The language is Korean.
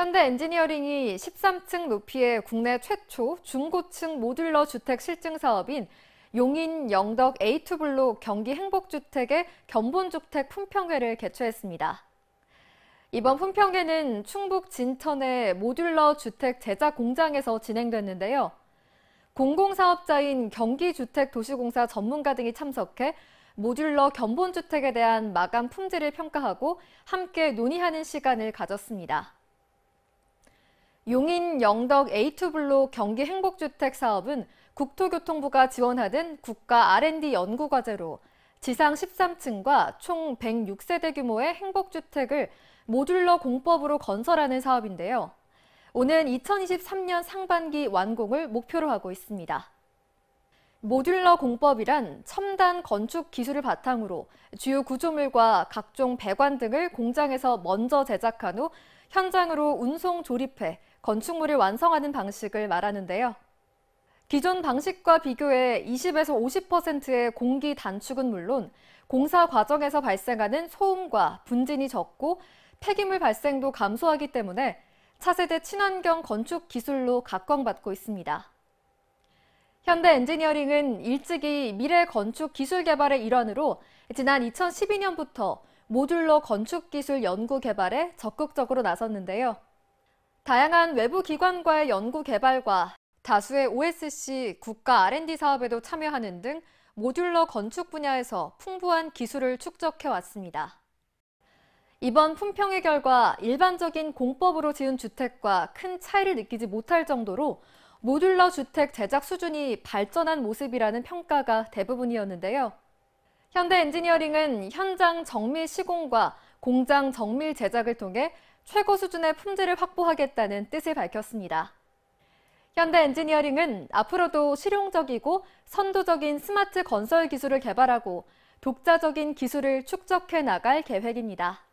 현대 엔지니어링이 13층 높이의 국내 최초 중고층 모듈러 주택 실증 사업인 용인 영덕 A2 블록 경기 행복주택의 견본주택 품평회를 개최했습니다. 이번 품평회는 충북 진천의 모듈러 주택 제작 공장에서 진행됐는데요. 공공사업자인 경기주택도시공사 전문가 등이 참석해 모듈러 견본주택에 대한 마감 품질을 평가하고 함께 논의하는 시간을 가졌습니다. 용인 영덕 A2 블록 경기 행복주택 사업은 국토교통부가 지원하던 국가 R&D 연구과제로 지상 13층과 총 106세대 규모의 행복주택을 모듈러 공법으로 건설하는 사업인데요. 오는 2023년 상반기 완공을 목표로 하고 있습니다. 모듈러 공법이란 첨단 건축 기술을 바탕으로 주요 구조물과 각종 배관 등을 공장에서 먼저 제작한 후 현장으로 운송 조립해 건축물을 완성하는 방식을 말하는데요. 기존 방식과 비교해 20에서 50%의 공기 단축은 물론 공사 과정에서 발생하는 소음과 분진이 적고 폐기물 발생도 감소하기 때문에 차세대 친환경 건축 기술로 각광받고 있습니다. 현대 엔지니어링은 일찍이 미래 건축 기술 개발의 일환으로 지난 2012년부터 모듈러 건축 기술 연구 개발에 적극적으로 나섰는데요. 다양한 외부 기관과의 연구 개발과 다수의 OSC 국가 R&D 사업에도 참여하는 등 모듈러 건축 분야에서 풍부한 기술을 축적해 왔습니다. 이번 품평의 결과 일반적인 공법으로 지은 주택과 큰 차이를 느끼지 못할 정도로 모듈러 주택 제작 수준이 발전한 모습이라는 평가가 대부분이었는데요. 현대 엔지니어링은 현장 정밀 시공과 공장 정밀 제작을 통해 최고 수준의 품질을 확보하겠다는 뜻을 밝혔습니다. 현대 엔지니어링은 앞으로도 실용적이고 선도적인 스마트 건설 기술을 개발하고 독자적인 기술을 축적해 나갈 계획입니다.